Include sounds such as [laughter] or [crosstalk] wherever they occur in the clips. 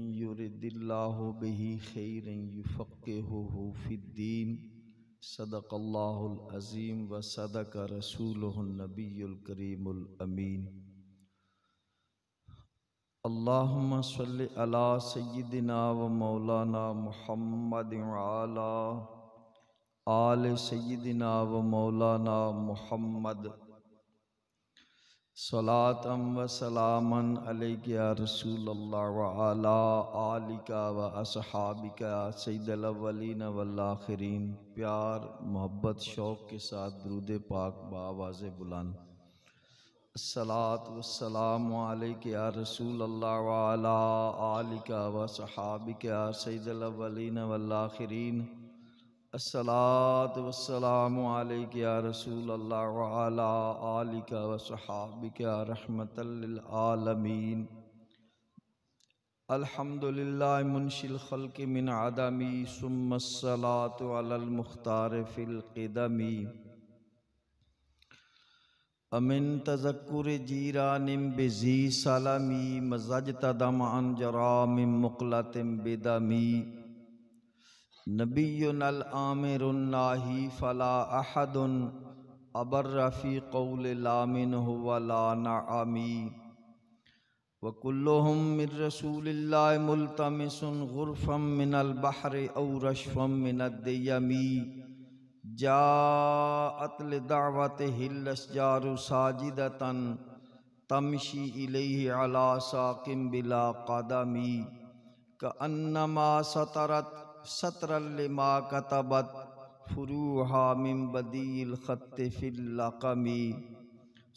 युरदिल्लाबी खैर फ़क़ फ़िद्दीन सदक़ल्लाज़ीम व सदक रसूलनबीकरीमीन अल्लाम सल अला सयदिना व मौलाना महमद आला आल सयदिना व मौलाना महमद सलातम व सलामन अलैका रसूल आलिका व असहाबिका सैदलवलिन वल्लाखरीन प्यार मोहब्बत शौक़ के साथ दरूद पाक बावाज़ बुलंद सलात वसलाम या रसूल आलिका व सहाबिका सैदलवलिन वल्लाखरीन असलात वसलाम या रसूल अल्लाह वसहाबिक रहमतलमीन अल्हम्दुलिल्लाह मुंशिल खल्क मिन आदमी सुमसलात अलमुख्तार फ़िलकदमी अमिन तजक्र जीरानिम बिजी सलामी मजज तदमान जराम मुकलतम बिदमी नबीनल आमिरन्नाही फ़ला अहदन अबर रफ़ी कौल लामिन वला आमी वकुल्लुम मिन रसूल मुलतमसन गुरफ़म मिनल बहर औरशफ़म मिनदयमी जा अतल दावत हिल्लसारु साजिदतन तमशी इलह अला साकिम बिला कदमी का सतरत सतरलिमा मा कतबत फ़रूहा मिम्बदील ख़त फ़िल्लकमी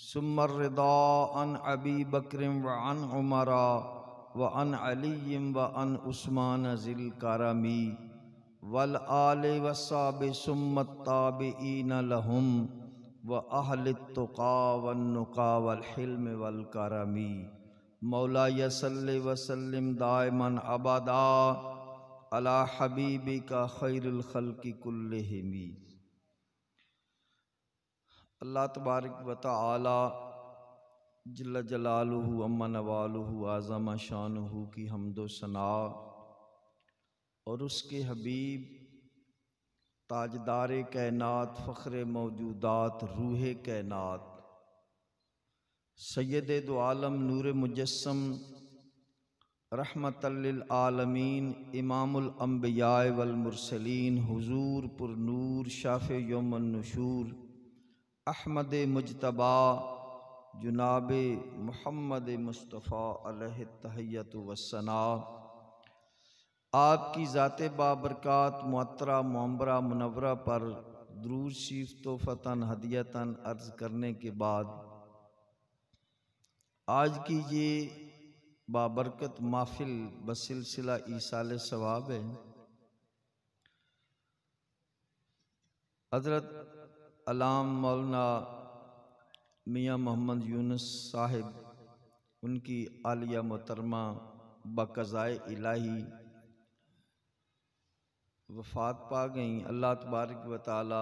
सुमरदा अन अबी बकरम व अन उमरा व अन अलीम व अन उस्मान ज़िल करमी वल आल वसाब सुमत ताबीन लहम व अहल तुका वनुका वलहिल्म वल करमी मौला यसल वसलम दायमन अबदा अला हबीबी का खैरखल की कुल्लमी अल्लाह तबारक व ताली जल जलालू अम्मा नवालू आज़म शानहू की हमदो सना और उसके हबीब ताजदार कैनात फ़ख्र मौजूदात रूह कैनात सैद आलम नूर मुजस्म रहमत इमामबिया वलमरसलिन हजूर पुरूर शाफ़ यमनशूर अहमद मुजतबा जनाब महमद मुस्तफ़ा तहैत वसना आपकी ज़ात बाबरक़ात मतरा मम्बरा मुनवरा पर दरूज शीफ फ़तान हदियता अर्ज़ करने के बाद आज की ये बाबरकत माफिल बसिलसिला ईसाल सवाब है हजरत अलाम मौलाना मियाँ मोहम्मद यूनस साहिब उनकी आलिया मोहतरमा बकज़ाए इलाही वफात पा गई अल्लाह तबारक व ताली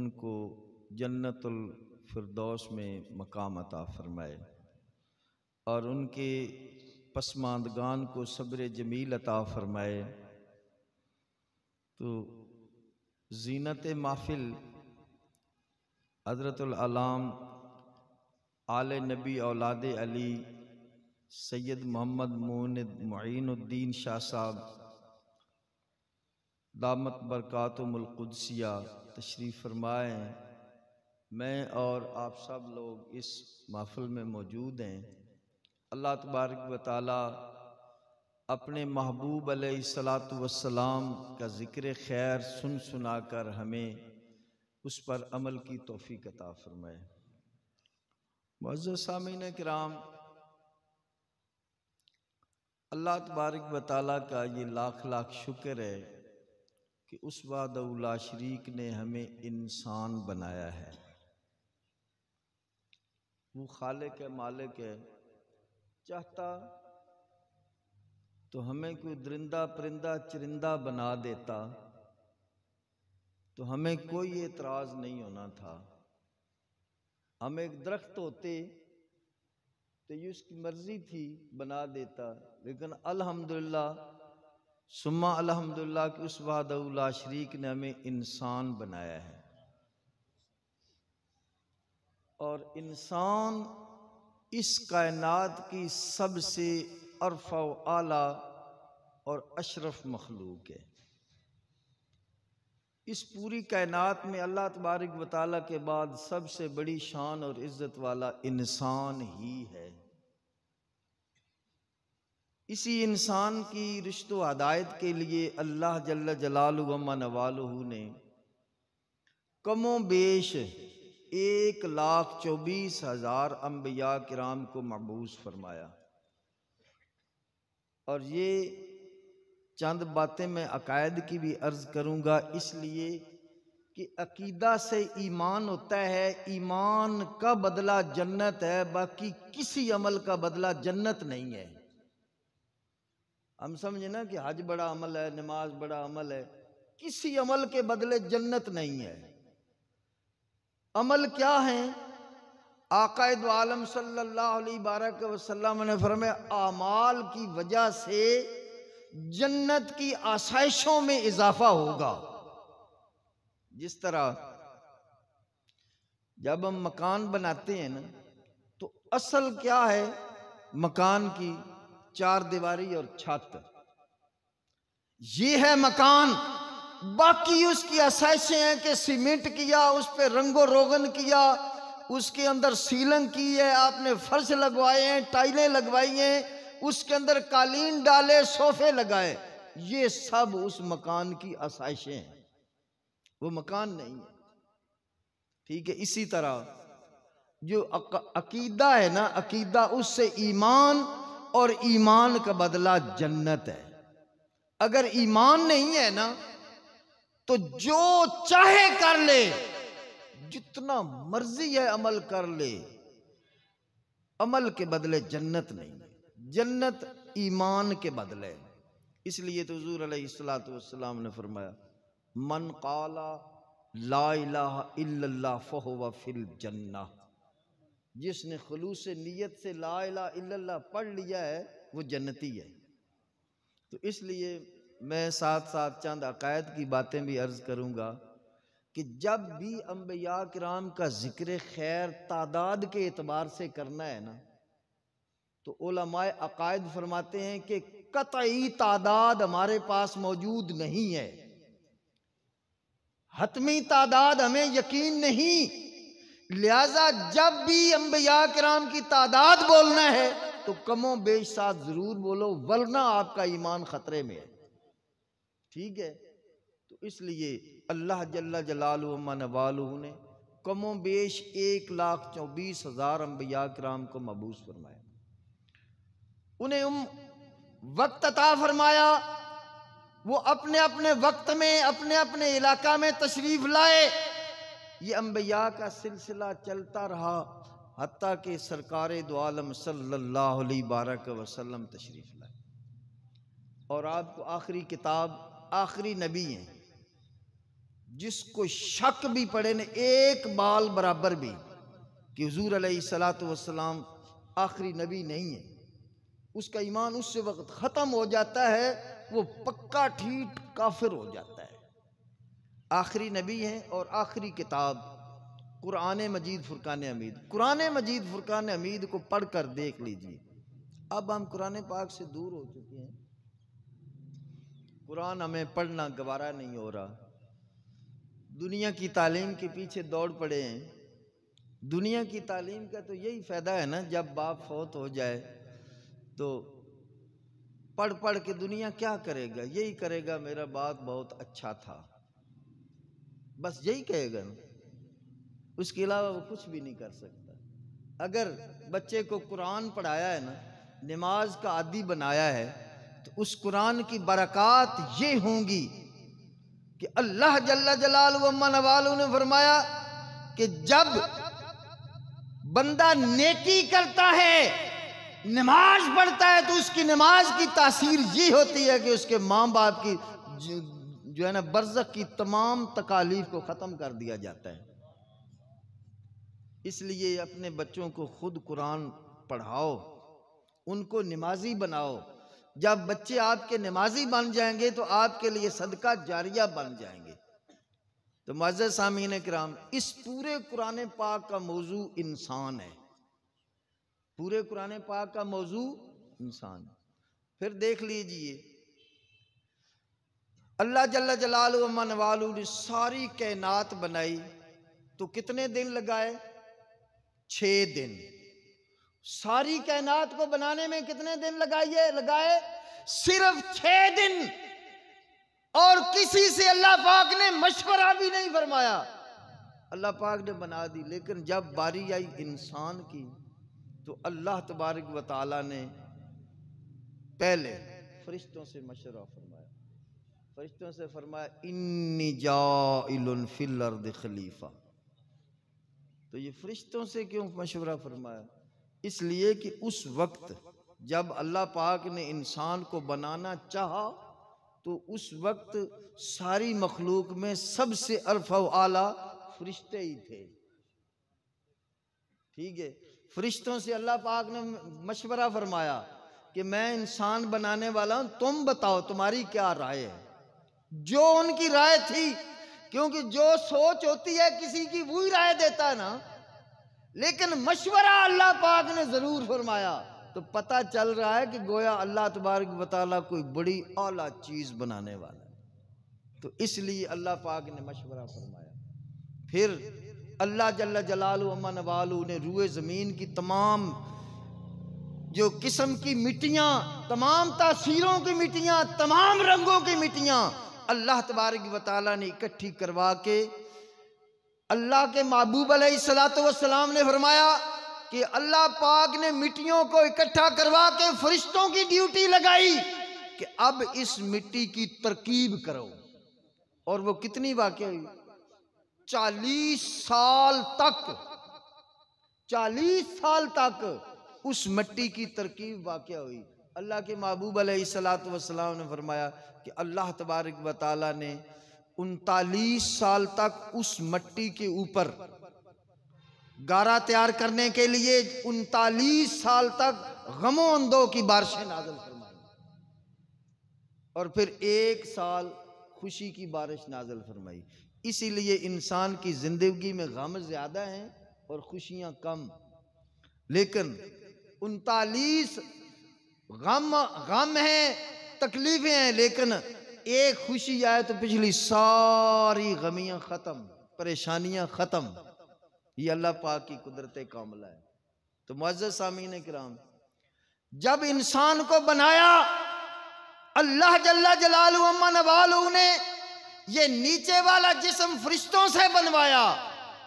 उनको जन्नतुल फिरदौस में मकाम अता फरमाए और उनके पसमानदगान को सब्र जमील अता फरमाए तो जीनत माफिल हज़रतलाम आल नबी औलाद अली सैयद मोहम्मद मोन मीनुद्दीन शाह साहब दामत बरक़ातमलकुदसिया तशरीफ़ फरमाएँ मैं और आप सब लोग इस महफ़ल में मौजूद हैं अल्लाह तबारक व ताल अपने महबूब सलात का ज़िक्र खैर सुन सुना कर हमें उस पर अमल की तोहफ़ी कता फरमाए मज़ सामिन कराम अल्लाह तबारक व का ये लाख लाख शुक्र है कि उस वादला शरीक ने हमें इंसान बनाया है वो खालिक है मालिक है चाहता तो हमें कोई दरिंदा परिंदा चरिंदा बना देता तो हमें कोई एतराज नहीं होना था हम एक दरख्त होते तो ये उसकी मर्जी थी बना देता लेकिन अल्हम्दुलिल्लाह सुम्मा अल्हम्दुलिल्लाह कि उस वादला शरीक ने हमें इंसान बनाया है और इंसान इस कायनात की सबसे अरफा आला और अशरफ मखलूक है इस पूरी कायनात में अल्लाह तबारक वाली के बाद सबसे बड़ी शान और इज़्ज़त वाला इंसान ही है इसी इंसान की रिश्त हदायत के लिए अल्लाह जल्ला जलाल वमा नवालहू ने कमो बेश एक लाख चौबीस हज़ार अम्बिया कराम को मबूस फरमाया और ये चंद बातें मैं अकायद की भी अर्ज़ करूंगा इसलिए कि अकीदा से ईमान होता है ईमान का बदला जन्नत है बाकी किसी अमल का बदला जन्नत नहीं है हम समझे ना कि हज बड़ा अमल है नमाज बड़ा अमल है किसी अमल के बदले जन्नत नहीं है अमल क्या हैं आकायद आलम सल्लाबारक वसलम ने फरमाया आमाल की वजह से जन्नत की आसाइशों में इजाफा होगा जिस तरह जब हम मकान बनाते हैं ना तो असल क्या है मकान की चार दीवारी और छत ये है मकान बाकी उसकी असाइशें हैं कि सीमेंट किया उस पर रंगो रोगन किया उसके अंदर सीलिंग की है आपने फर्श लगवाए हैं टाइलें लगवाई हैं उसके अंदर कालीन डाले सोफे लगाए ये सब उस मकान की आसाइशें हैं वो मकान नहीं है ठीक है इसी तरह जो अकीदा है ना अकीदा उससे ईमान और ईमान का बदला जन्नत है अगर ईमान नहीं है ना तो जो चाहे कर ले जितना मर्जी है अमल कर ले अमल के बदले जन्नत नहीं जन्नत ईमान के बदले इसलिए तो हजूर सलाम ने फरमाया मन काला ला फ़हुवा फिल जन्ना जिसने खलूस नीयत से ला इला पढ़ लिया है वो जन्नती है तो इसलिए मैं साथ साथ चंद अकायद की बातें भी अर्ज़ करूँगा कि जब भी अम्बिया कराम का ज़िक्र खैर तादाद के अतबार से करना है ना तो ओलमाए अकायद फरमाते हैं कि कतई तादाद हमारे पास मौजूद नहीं है हतमी तादाद हमें यकीन नहीं लिहाजा जब भी अम्बिया कराम की तादाद बोलना है तो कमो बेश साथ ज़रूर बोलो वरना आपका ईमान ख़तरे में है ठीक है तो इसलिए अल्लाह जल्ला जलाल मन वालू ने कमो बेश एक लाख चौबीस हज़ार अम्बिया कराम को मबूस फरमाया उन्हें उम वक्त अता फरमाया वो अपने अपने वक्त में अपने अपने इलाका में तशरीफ़ लाए ये अम्बिया का सिलसिला चलता रहा हती के सरकार दोआलम सल्ला बारक वसलम तशरीफ़ लाए और आपको आखिरी किताब आखिरी नबी हैं जिसको शक भी पड़े ने एक बाल बराबर भी कि हजूर सलात आखिरी नबी नहीं है उसका ईमान उस वक्त ख़त्म हो जाता है वो पक्का ठीठ काफिर हो जाता है आखिरी नबी हैं और आखिरी किताब कुरान मजीद फ़ुरकान हमीद कुरान मजीद फ़ुरकान हमीद को पढ़ कर देख लीजिए अब हम कुरान पाक से दूर हो चुके हैं कुरान हमें पढ़ना गवारा नहीं हो रहा दुनिया की तालीम के पीछे दौड़ पड़े हैं दुनिया की तालीम का तो यही फ़ायदा है ना जब बाप फौत हो जाए तो पढ़ पढ़ के दुनिया क्या करेगा यही करेगा मेरा बाप बहुत अच्छा था बस यही कहेगा ना उसके अलावा वो कुछ भी नहीं कर सकता अगर बच्चे को कुरान पढ़ाया है ना नमाज का आदि बनाया है तो उस कुरान की बरकत ये होंगी कि अल्लाह जल्ला जलाल नवालू ने फरमाया कि जब बंदा नेकी करता है नमाज पढ़ता है तो उसकी नमाज की तासीर ये होती है कि उसके माँ बाप की जो, जो है ना बरसक की तमाम तकालीफ को ख़त्म कर दिया जाता है इसलिए अपने बच्चों को खुद कुरान पढ़ाओ उनको नमाजी बनाओ जब बच्चे आपके नमाजी बन जाएंगे तो आपके लिए सदका जारिया बन जाएंगे तो मज़ सामीन कराम इस पूरे कुरान पाक का मौजू इंसान है पूरे कुरान पाक का मौजू इंसान फिर देख लीजिए अल्लाह जल्ला जलाल अमन वालू ने सारी कैनात बनाई तो कितने दिन लगाए छः दिन सारी कायनात को बनाने में कितने दिन लगाइए लगाए सिर्फ छह दिन और किसी से अल्लाह पाक ने मशवरा भी नहीं फरमाया अल्लाह पाक ने बना दी लेकिन जब बारी आई इंसान की तो अल्लाह तबारक व ने पहले फरिश्तों से मशवरा फरमाया फरिश्तों से फरमाया इन्नी खलीफा तो ये फरिश्तों से क्यों मशवरा फरमाया इसलिए कि उस वक्त जब अल्लाह पाक ने इंसान को बनाना चाहा तो उस वक्त सारी मखलूक में सबसे अरफ आला फरिश्ते ही थे ठीक है फरिश्तों से अल्लाह पाक ने मशवरा फरमाया कि मैं इंसान बनाने वाला हूं तुम बताओ तुम्हारी क्या राय है जो उनकी राय थी क्योंकि जो सोच होती है किसी की वही राय देता है ना लेकिन मशवरा अल्लाह पाक ने ज़रूर फरमाया तो पता चल रहा है कि गोया अल्लाह तबारक वाली कोई बड़ी औला चीज़ बनाने वाला है तो इसलिए अल्लाह पाक ने मशवरा फरमाया फिर अल्लाह जल्ला जलालू अमन वालू ने रूए ज़मीन की तमाम जो किस्म की मिट्टिया तमाम तासीरों की मिट्टिया तमाम रंगों की मिट्टिया अल्लाह तबारक वाली ने इकट्ठी करवा के अल्लाह के महबूब सलाम ने फरमाया कि अल्लाह पाक ने मिट्टियों को इकट्ठा करवा के फरिश्तों की ड्यूटी लगाई कि अब इस मिट्टी की तरकीब करो और वो कितनी वाक्य हुई चालीस साल तक चालीस साल तक उस मिट्टी की तरकीब वाक्य हुई अल्लाह के महबूब सलात वसलाम ने फरमाया कि अल्लाह तबारक वाली ने उनतालीस साल तक उस मट्टी के ऊपर गारा तैयार करने के लिए उनतालीस साल तक गमो अंदो की बारिशें नाजल फरमाई और फिर एक साल खुशी की बारिश नाजल फरमाई इसीलिए इंसान की ज़िंदगी में गम ज़्यादा हैं और खुशियां कम लेकिन उनतालीस गम गम है तकलीफ़ें हैं लेकिन एक खुशी आए तो पिछली सारी गमियां ख़त्म परेशानियां ख़त्म ये अल्लाह पाक की कुदरत कामला है तो मुआज़ सामीन कराम जब इंसान को बनाया अल्लाह जल्ला जलालू अम्मा नवालू ने ये नीचे वाला जिसम फरिश्तों से बनवाया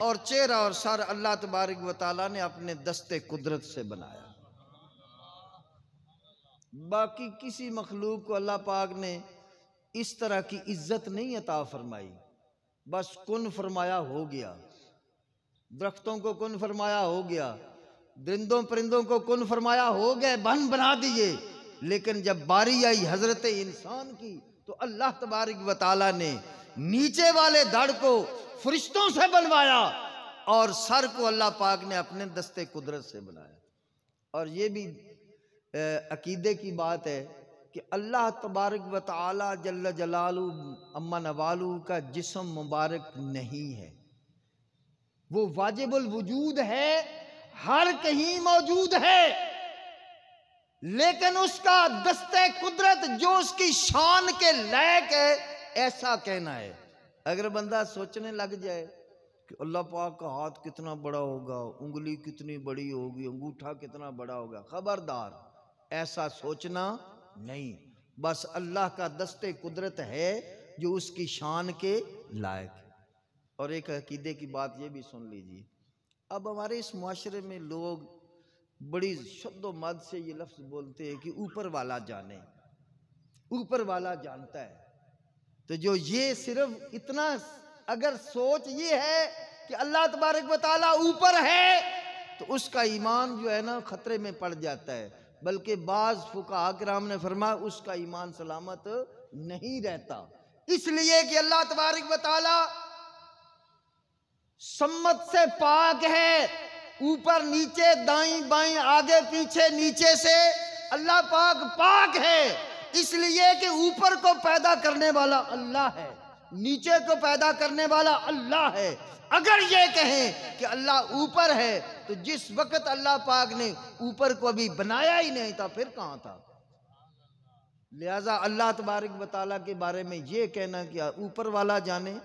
और चेहरा और सर अल्लाह तबारक वाली ने अपने दस्ते कुदरत से बनाया बाकी किसी मखलूक को अल्लाह पाक ने इस तरह की इज्जत नहीं अता फरमाई बस कन फरमाया हो गया दरख्तों को कन फरमाया हो गया दरिंदों परिंदों को कन फरमाया हो गए बन बना दिए लेकिन जब बारी आई हजरत इंसान की तो अल्लाह तबारक वाला ने नीचे वाले दड़ को फरिश्तों से बनवाया और सर को अल्लाह पाक ने अपने दस्ते कुदरत से बनाया और ये भी अकीदे की बात है कि अल्लाह तबारक व ताली जल जलालू अम्मा नवालू का जिसम मुबारक नहीं है वो वाजिबुल वजूद है हर कहीं मौजूद है लेकिन उसका दस्ते कुदरत जो उसकी शान के लायक है ऐसा कहना है अगर बंदा सोचने लग जाए कि अल्लाह पाक का हाथ कितना बड़ा होगा उंगली कितनी बड़ी होगी अंगूठा कितना बड़ा होगा खबरदार ऐसा सोचना नहीं बस अल्लाह का दस्ते कुदरत है जो उसकी शान के लायक है और एक अकीदे की बात ये भी सुन लीजिए अब हमारे इस माशरे में लोग बड़ी शब्दों मद से ये लफ्ज़ बोलते हैं कि ऊपर वाला जाने ऊपर वाला जानता है तो जो ये सिर्फ इतना अगर सोच ये है कि अल्लाह तबारक बताला ऊपर है तो उसका ईमान जो है ना ख़तरे में पड़ जाता है बल्कि बाज़ फ़ुका आकराम ने फरमाया उसका ईमान सलामत नहीं रहता इसलिए कि अल्लाह तबारक बताला सम्मत से पाक है ऊपर नीचे दाई बाई आगे पीछे नीचे से अल्लाह पाक पाक है इसलिए कि ऊपर को पैदा करने वाला अल्लाह है नीचे को पैदा करने वाला अल्लाह है अगर ये कहें कि अल्लाह ऊपर है तो जिस वक्त अल्लाह पाक ने ऊपर को अभी बनाया ही नहीं था फिर कहाँ था लिहाजा अल्लाह तबारक बताला के बारे में ये कहना कि ऊपर वाला जाने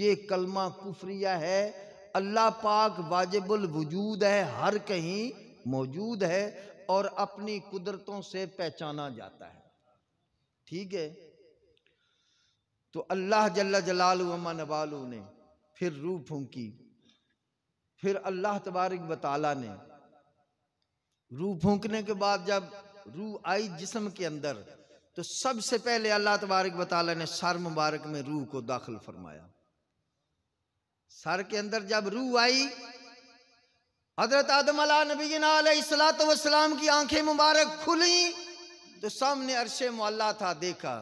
ये कलमा कुफरिया है अल्लाह पाक वाजिबुल वजूद है हर कहीं मौजूद है और अपनी कुदरतों से पहचाना जाता है ठीक है तो अल्लाह जल्ला जलाल अमा नबालू ने फिर रूह फूंकी फिर अल्लाह तबारक बताला ने रूह फूंकने के बाद जब रूह आई जिसम के अंदर तो सबसे पहले अल्लाह तबारक बताला ने सर मुबारक में रूह को दाखिल फरमाया सर के अंदर जब रूह आई हजरत आदम अला नबी सलात की आंखें मुबारक खुली तो सामने अरशे मोल्ला था देखा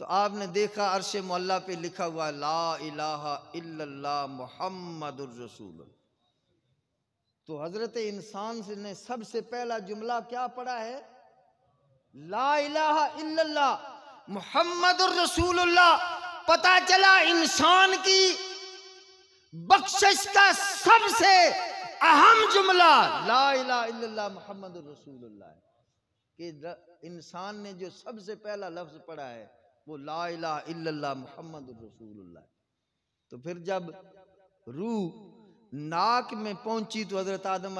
तो आपने देखा अरश मोल्ला पे लिखा हुआ ला इलाहा इल्लल्लाह मोहम्मद रसूल तो हजरत इंसान से ने सबसे पहला जुमला क्या पढ़ा है ला इलाहा इल्लल्लाह मोहम्मद रसूल पता चला इंसान की बख्शिश का सबसे अहम जुमला ला इलाहा इल्लल्लाह मोहम्मद रसूल इंसान ने जो सबसे पहला लफ्ज पढ़ा है वो ला इला मोहम्मद तो फिर जब रूह नाक में पहुंची तो हज़रत आदम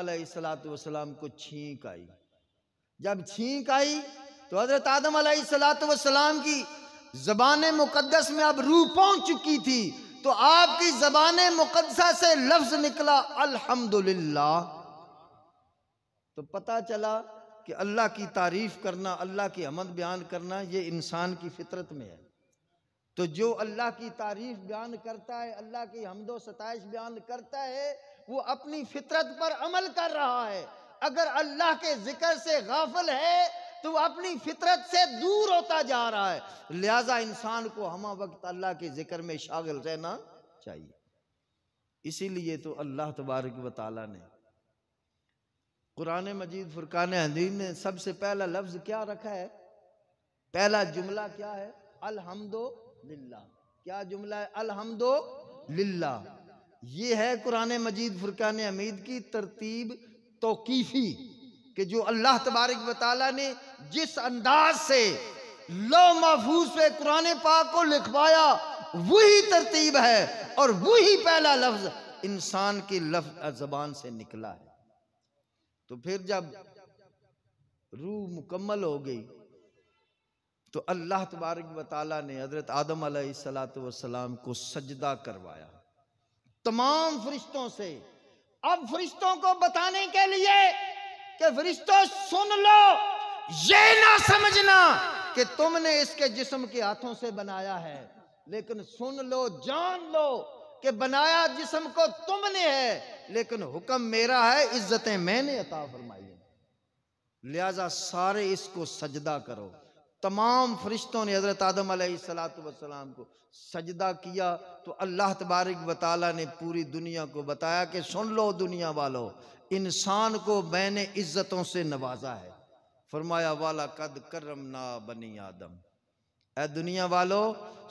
सलाम को छींक आई जब छींक आई तो हज़रत आदम सलाम की जबान मुकदस में अब रूह पहुंच चुकी थी तो आपकी जबान मुकदसा से लफ्ज निकला अल्हम्दुलिल्लाह तो पता चला कि अल्लाह की तारीफ़ करना अल्लाह की हमद बयान करना ये इंसान की फितरत में है तो जो अल्लाह की तारीफ़ बयान करता है अल्लाह की हमदो सतश बयान करता है वो अपनी फितरत पर अमल कर रहा है अगर अल्लाह के ज़िक्र से गाफल है तो अपनी फितरत से दूर होता जा रहा है लिहाजा इंसान को हम वक्त अल्लाह के ज़िक्र में शागिल रहना चाहिए इसीलिए तो अल्लाह तबारक वाली ने कुरान मजीद फुरकान हदीन ने सबसे पहला लफ्ज़ क्या रखा है पहला जुमला क्या है अलहमदो लिल्ला क्या जुमला है अलहमदो लिल्ला ये है कुरान मजीद फुरकान हमीद की तरतीब तोकीफी जो अल्लाह तबारक वाली ने जिस अंदाज से लो महफूज पे कुरान पाक को लिखवाया वही तरतीब है और वही पहला लफ्ज इंसान की लफ्ज जबान से निकला है तो फिर जब रूह मुकम्मल हो गई तो अल्लाह तबारक वाली ने हज़रत आदम सलाम को सजदा करवाया तमाम फरिश्तों से अब फरिश्तों को बताने के लिए कि फरिश्तों सुन लो ये ना समझना कि तुमने इसके जिस्म के हाथों से बनाया है लेकिन सुन लो जान लो कि बनाया जिसम को तुमने है लेकिन हुक्म मेरा है इज्जतें मैंने अता फरमाई है लिहाजा सारे इसको सजदा करो तमाम फरिश्तों ने हज़रत आदम सलाम को सजदा किया तो अल्लाह तबारक वाली ने पूरी दुनिया को बताया कि सुन लो दुनिया वालों इंसान को मैंने इज्जतों से नवाजा है फरमाया वाला कद करम ना बनी आदम ए दुनिया वालों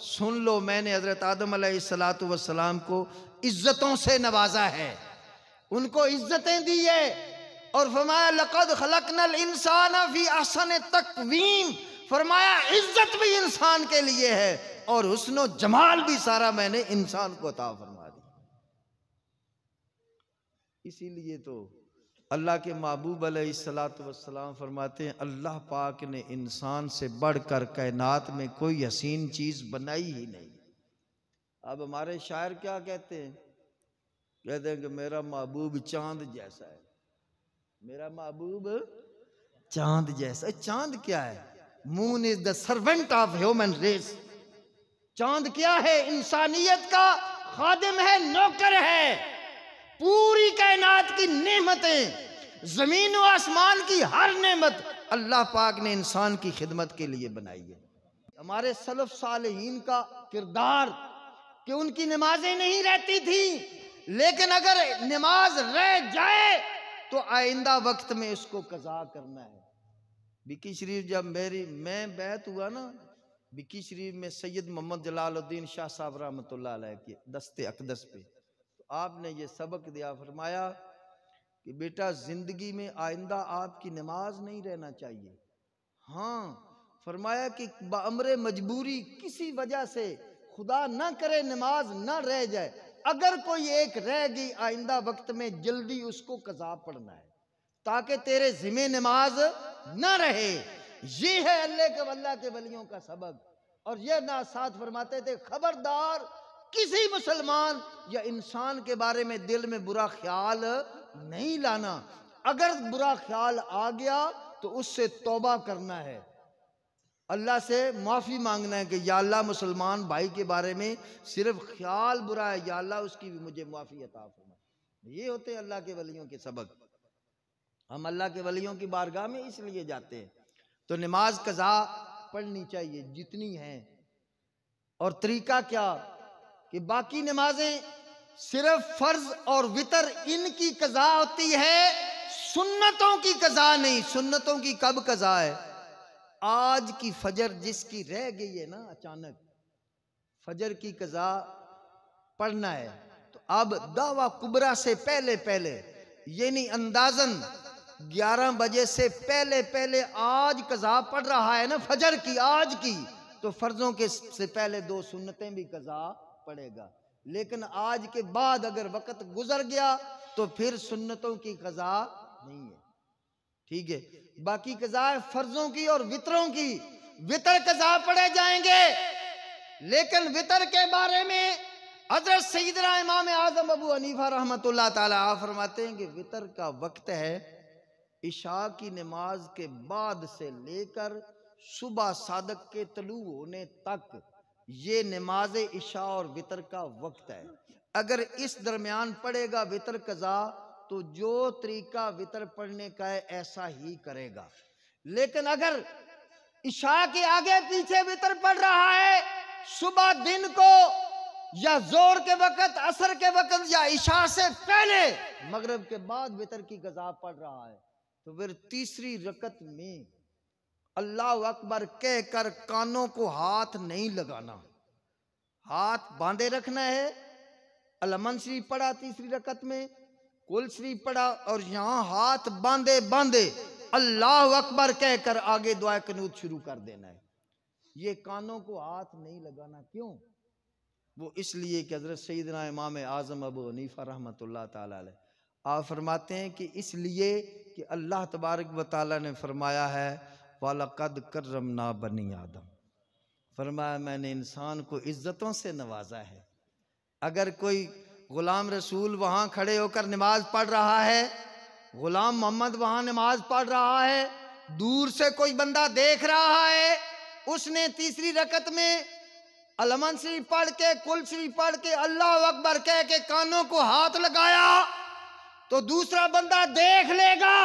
सुन लो मैंने हज़रत आदम सलात वसलाम को इज़्ज़तों से नवाजा है उनको इज़्ज़तें दी है और फरमाया लकद खलक नल इंसान फी आसन तकवीम फरमाया इज़्ज़त भी इंसान के लिए है और हुस्न जमाल भी सारा मैंने इंसान को अता फरमा दिया इसीलिए तो अल्लाह के महबूब सलाम फरमाते हैं अल्लाह पाक ने इंसान से बढ़ कर कायनात में कोई हसीन चीज़ बनाई ही नहीं अब हमारे शायर क्या कहते हैं कहते हैं कि मेरा महबूब चांद जैसा है मेरा महबूब चांद जैसा चांद क्या है moon is the servant of human race चांद क्या है इंसानियत का खादिम है नौकर है पूरी कायनात की नेमतें ज़मीन व आसमान की हर नेमत अल्लाह पाक ने इंसान की खिदमत के लिए बनाई है हमारे सलफ सालहीन का किरदार कि उनकी नमाजें नहीं रहती थी लेकिन अगर नमाज रह जाए तो आइंदा वक्त में इसको कज़ा करना है बिकी शरीफ जब मेरी मैं बैत हुआ ना बिकी शरीफ में सैयद मोहम्मद जलालुद्दीन शाह साहब रहमत के दस्ते अकदस पे आपने ये सबक दिया फरमाया कि बेटा ज़िंदगी में आइंदा आपकी नमाज नहीं रहना चाहिए हाँ फरमाया कि बमर मजबूरी किसी वजह से खुदा ना करे नमाज ना रह जाए अगर कोई एक रह गई आइंदा वक्त में जल्दी उसको कजा पढ़ना है ताकि तेरे जिम्मे नमाज ना रहे ये है अल्लाह के वल्ला के बलियों का सबक और यह ना साथ फरमाते थे खबरदार किसी मुसलमान या इंसान के बारे में दिल में बुरा ख्याल नहीं लाना अगर बुरा ख्याल आ गया तो उससे तोबा करना है अल्लाह से माफ़ी मांगना है कि या मुसलमान भाई के बारे में सिर्फ ख्याल बुरा है या उसकी भी मुझे माफ़ी अता फरमा ये होते हैं अल्लाह के वलियों के सबक हम अल्लाह के वलियों की बारगाह में इसलिए जाते हैं तो नमाज कज़ा पढ़नी चाहिए जितनी है और तरीका क्या कि बाकी नमाजें सिर्फ फर्ज और वितर इनकी कजा होती है सुन्नतों की कजा नहीं सुन्नतों की कब कजा है आज की फजर जिसकी रह गई है ना अचानक फजर की कजा पढ़ना है तो अब दावा कुबरा से पहले पहले यानी अंदाजन 11 बजे से पहले पहले आज कजा पढ़ रहा है ना फजर की आज की तो फर्जों के से पहले दो सुन्नतें भी कजा पड़ेगा लेकिन आज के बाद अगर वक्त गुजर गया तो फिर सुन्नतों की कजा नहीं है ठीक है बाकी कजाए फर्जों की और वितरों की वितर कजा पड़े जाएंगे लेकिन वितर के बारे में हजरत सईदरा इमाम आजम अबू अनीफा रहमत तरमाते फरमाते हैं कि वितर का वक्त है इशा की नमाज के बाद से लेकर सुबह सादक के तलु होने तक ये नमाज इशा और वितर का वक्त है अगर इस दरमियान पड़ेगा वितर कज़ा तो जो तरीका वितर पढ़ने का है ऐसा ही करेगा लेकिन अगर इशा के आगे पीछे वितर पड़ रहा है सुबह दिन को या जोर के वक्त असर के वक्त या इशा से पहले मगरब के बाद वितर की गजा पड़ रहा है तो फिर तीसरी रकत में अल्लाह अकबर कह कर कानों को हाथ नहीं लगाना हाथ बांधे रखना है अलमन श्री पढ़ा तीसरी रकत में कुल श्री पढ़ा और यहाँ हाथ बांधे बांधे अल्लाह अकबर कहकर आगे दुआ कनूत शुरू कर देना है ये कानों को हाथ नहीं लगाना क्यों वो इसलिए कि हज़रत ना इमाम आज़म अब हनीफ़ा रहमत ताल आप फरमाते हैं कि इसलिए कि अल्लाह तबारक वाली ने फरमाया है वालकद ना बनी आदम फरमाया मैंने इंसान को इज़्ज़तों से नवाजा है अगर कोई ग़ुलाम रसूल वहाँ खड़े होकर नमाज पढ़ रहा है ग़ुलाम मोहम्मद वहाँ नमाज पढ़ रहा है दूर से कोई बंदा देख रहा है उसने तीसरी रकत में अलमन श्री पढ़ के कुल श्री पढ़ के अल्लाह अकबर कह के कानों को हाथ लगाया तो दूसरा बंदा देख लेगा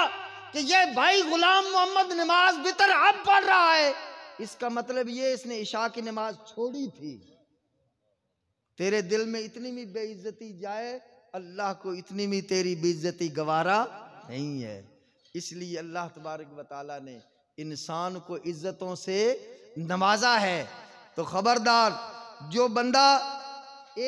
कि ये भाई गुलाम मोहम्मद नमाज बितर अब पढ़ रहा है इसका मतलब ये इसने ईशा की नमाज छोड़ी थी तेरे दिल में इतनी भी बेइज्जती जाए अल्लाह को इतनी भी तेरी बेइज्जती गवारा नहीं है इसलिए अल्लाह तबारक वाली ने इंसान को इज्जतों से नवाजा है तो खबरदार जो बंदा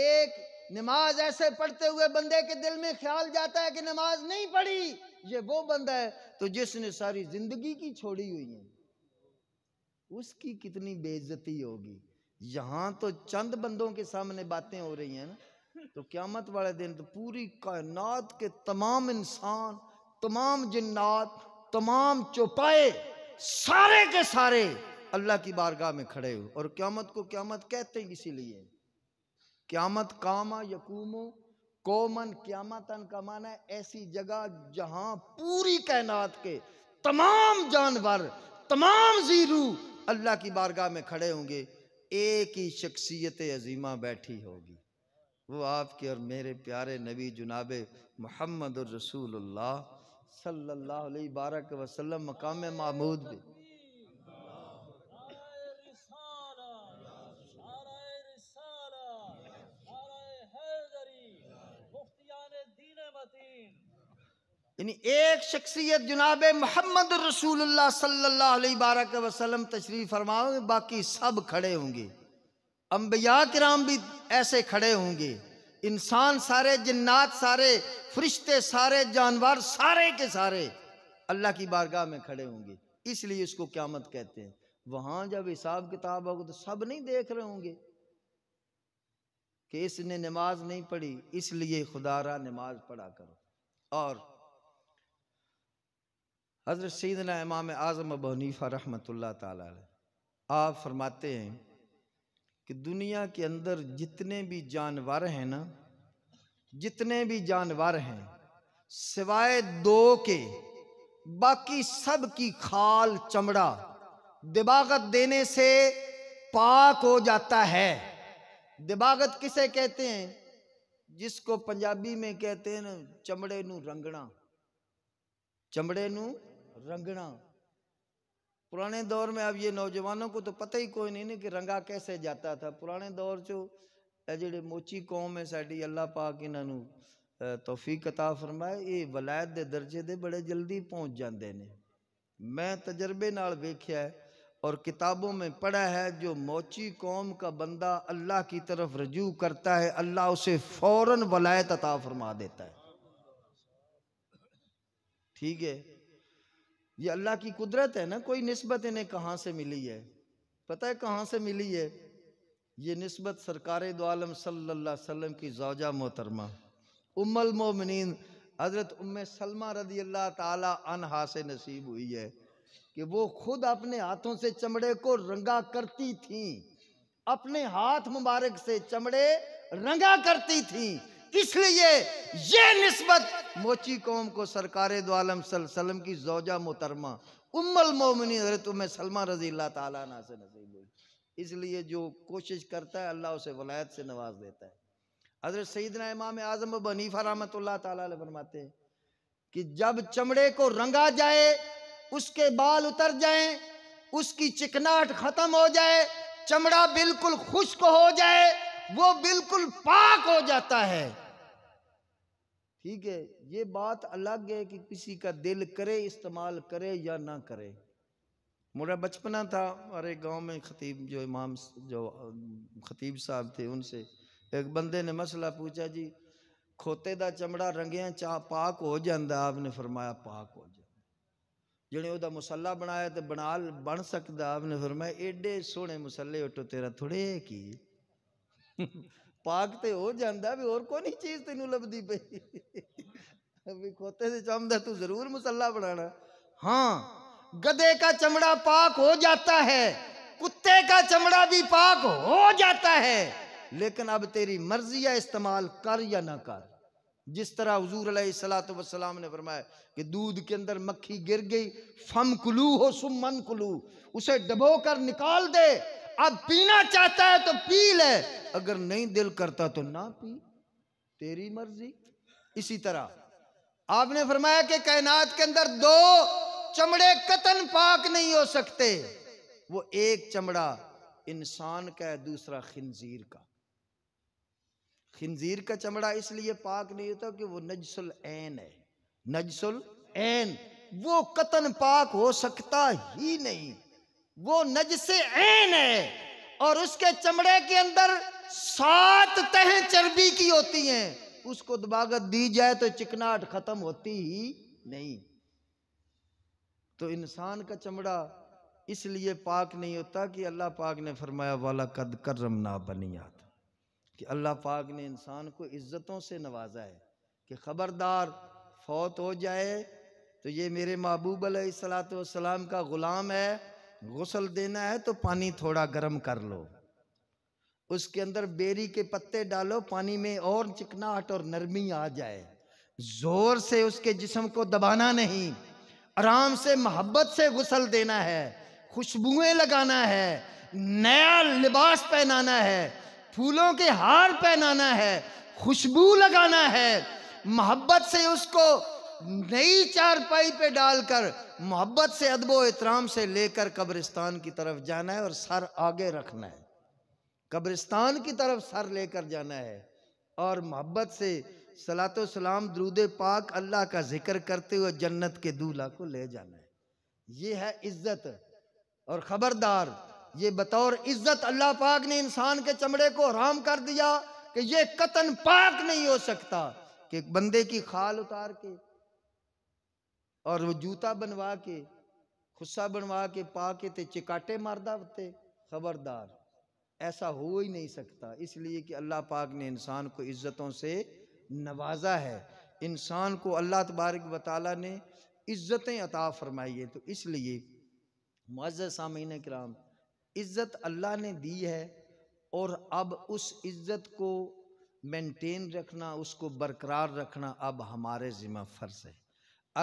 एक नमाज ऐसे पढ़ते हुए बंदे के दिल में ख्याल जाता है कि नमाज नहीं पढ़ी ये वो बंदा है तो जिसने सारी जिंदगी की छोड़ी हुई है उसकी कितनी बेइज्जती होगी यहां तो चंद बंदों के सामने बातें हो रही हैं ना तो क्यामत वाले दिन तो पूरी कायनात के तमाम इंसान तमाम जिन्नात तमाम चौपाए सारे के सारे अल्लाह की बारगाह में खड़े हो और क्यामत को क्यामत कहते हैं इसीलिए क्यामत कामा यकूमो कोमन क्यामतन का माना ऐसी जगह जहां पूरी कायनात के तमाम जानवर तमाम जीरू अल्लाह की बारगाह में खड़े होंगे एक ही शख्सियत अजीमा बैठी होगी वो आपके और मेरे प्यारे नबी जुनाब मोहम्मद रसूल सल्लल्लाहु अलैहि बारक वसल्लम मकाम महमूद भी यानी एक शख्सियत जनाब मोहम्मद रसूल सल्लल्लाहु वसलम तशरीफ़ फरमाओगे बाकी सब खड़े होंगे अम्बिया कराम भी ऐसे खड़े होंगे इंसान सारे जन्नात सारे फरिश्ते सारे जानवर सारे के सारे अल्लाह की बारगाह में खड़े होंगे इसलिए इसको क्यामत कहते हैं वहां जब हिसाब किताब होगा तो सब नहीं देख रहे होंगे कि इसने नमाज नहीं पढ़ी इसलिए खुदारा नमाज पढ़ा करो और हज़रत सैदना इमाम आज़म अब हनीफ़ा रहमत ताल आप फरमाते हैं कि दुनिया के अंदर जितने भी जानवर हैं ना जितने भी जानवर हैं सिवाय दो के बाकी सब की खाल चमड़ा दिबागत देने से पाक हो जाता है दिबागत किसे कहते हैं जिसको पंजाबी में कहते हैं ना चमड़े नू रंगना चमड़े नू रंगना पुराने दौर में अब ये नौजवानों को तो पता ही कोई नहीं ना कि रंगा कैसे जाता था पुराने दौर चो ਜਿਹੜੇ मोची कौम है साड़ी अल्लाह पाक इन्हों ਨੂੰ कता फरमाए ये वलायत के दर्जे दे बड़े जल्दी पहुँच जाते हैं मैं तजर्बे नाल वेख्या है और किताबों में पढ़ा है जो मोची कौम का बंदा अल्लाह की तरफ रजू करता है अल्लाह उसे फौरन वलायत अता फरमा देता है ठीक है ये अल्लाह की कुदरत है ना कोई नस्बत इन्हें कहाँ से मिली है पता है कहाँ से मिली है ये नस्बत सरकार दोआलम सल्ला वसम की जोजा मोहतरमा उमल मोमिन हज़रत उम सलमा रदी अल्लाह तहा से नसीब हुई है कि वो खुद अपने हाथों से चमड़े को रंगा करती थी अपने हाथ मुबारक से चमड़े रंगा करती थी इसलिए ये नस्बत मोची कौम को सरकार दोआलम सलम की जोजा मोहतरमा उम्मल मोमिनी हजरत उम सलमा रजी अल्लाह तला से नसीब हुई इसलिए जो कोशिश करता है अल्लाह उसे वलायत से नवाज देता है हजरत सईदना इमाम आज़म बनीफा रहमत फरमाते हैं कि जब चमड़े को रंगा जाए उसके बाल उतर जाए उसकी चिकनाहट ख़त्म हो जाए चमड़ा बिल्कुल खुश्क हो जाए वो बिल्कुल पाक हो जाता है ठीक है ये बात अलग है कि किसी का दिल करे इस्तेमाल करे या ना करे मेरा बचपना था हमारे गांव में खतीब जो इमाम जो खतीब साहब थे उनसे एक बंदे ने मसला पूछा जी खोते का चमड़ा रंगिया चा पाक हो जाता आपने फरमाया पाक हो जाए जिन्हें वह मुसला बनाया तो बना बन सकता आपने फरमाया एडे सोहने मुसले उठो तेरा थोड़े की [laughs] पाक तो हो जाता भी और ਕੋਈ ਨਹੀਂ चीज तेन ਲੱਭਦੀ पी भी खोते से ਚਮ तू जरूर ਜ਼ਰੂਰ ਮਸੱਲਾ हाँ गधे का चमड़ा पाक हो जाता है कुत्ते का चमड़ा भी पाक हो जाता है लेकिन अब तेरी मर्जी है इस्तेमाल कर या ना कर जिस तरह हजूर सलात वसलाम ने फरमाया कि दूध के अंदर मक्खी गिर गई फम कुलू हो सुमन कुलू उसे डबो कर निकाल दे अब पीना चाहता है तो पी ले अगर नहीं दिल करता तो ना पी तेरी मर्जी इसी तरह आपने फरमाया कि कायनात के अंदर दो चमड़े कतन पाक नहीं हो सकते वो एक चमड़ा इंसान का है दूसरा खिंजीर का खिंजीर का चमड़ा इसलिए पाक नहीं होता कि वो नजसुल एन है नजसुल एन वो कतन पाक हो सकता ही नहीं वो नजसे एन है और उसके चमड़े के अंदर सात तह चर्बी की होती हैं उसको दबागत दी जाए तो चिकनाहट खत्म होती ही नहीं तो इंसान का चमड़ा इसलिए पाक नहीं होता कि अल्लाह पाक ने फरमाया वाला कद कर ना बनिया कि अल्लाह पाक ने इंसान को इज़्ज़तों से नवाजा है कि ख़बरदार फौत हो जाए तो ये मेरे महबूब सलाम का ग़ुलाम है गसल देना है तो पानी थोड़ा गर्म कर लो उसके अंदर बेरी के पत्ते डालो पानी में और चिकनाहट और नरमी आ जाए ज़ोर से उसके जिसम को दबाना नहीं आराम से मोहब्बत से गसल देना है खुशबुएं लगाना है नया लिबास पहनाना है फूलों के हार पहनाना है खुशबू लगाना है मोहब्बत से उसको नई चारपाई पे डालकर मोहब्बत से अदबो एहतराम से लेकर कब्रिस्तान की तरफ जाना है और सर आगे रखना है कब्रिस्तान की तरफ सर लेकर जाना है और मोहब्बत से सलात सलाम द्रूद पाक अल्लाह का जिक्र करते हुए जन्नत के दूल्हा को ले जाना है ये है इज्जत और ख़बरदार ये बतौर इज्जत अल्लाह पाक ने इंसान के चमड़े को हराम कर दिया कि ये कतन पाक नहीं हो सकता कि बंदे की खाल उतार के और वो जूता बनवा के खुस्सा बनवा के पा के ते चिकाटे मारदा होते खबरदार ऐसा हो ही नहीं सकता इसलिए कि अल्लाह पाक ने इंसान को इज़्ज़तों से नवाजा है इंसान को अल्लाह तबारक वाली ने इज़्ज़तें अता फरमाई है तो इसलिए मुआज़ सामीन कराम इज़्ज़त अल्लाह ने दी है और अब उस इज़्ज़त को मेंटेन रखना उसको बरकरार रखना अब हमारे ज़िम्मा फ़र्ज है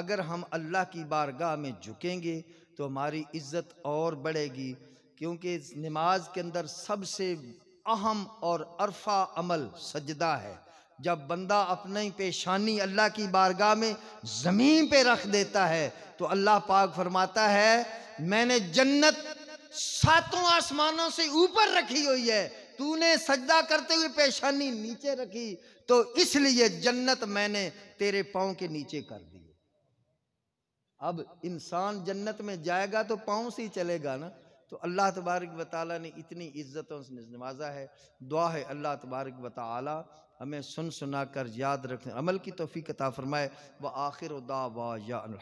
अगर हम अल्लाह की बारगाह में झुकेंगे तो हमारी इज़्ज़त और बढ़ेगी क्योंकि नमाज के अंदर सबसे अहम और अरफा अमल सजदा है जब बंदा अपनी पेशानी अल्लाह की बारगाह में ज़मीन पे रख देता है तो अल्लाह पाक फरमाता है मैंने जन्नत सातों आसमानों से ऊपर रखी हुई है तूने सजदा करते हुए पेशानी नीचे रखी तो इसलिए जन्नत मैंने तेरे पाँव के नीचे कर दी अब इंसान जन्नत में जाएगा तो पाँव से ही चलेगा ना तो अल्लाह तबारक वाली ने इतनी इज्जतों से नवाजा है दुआ है अल्लाह तबारक वाली हमें सुन सुना कर याद रखें अमल की तोफ़ी कता फरमाए व आखिर उदा वाह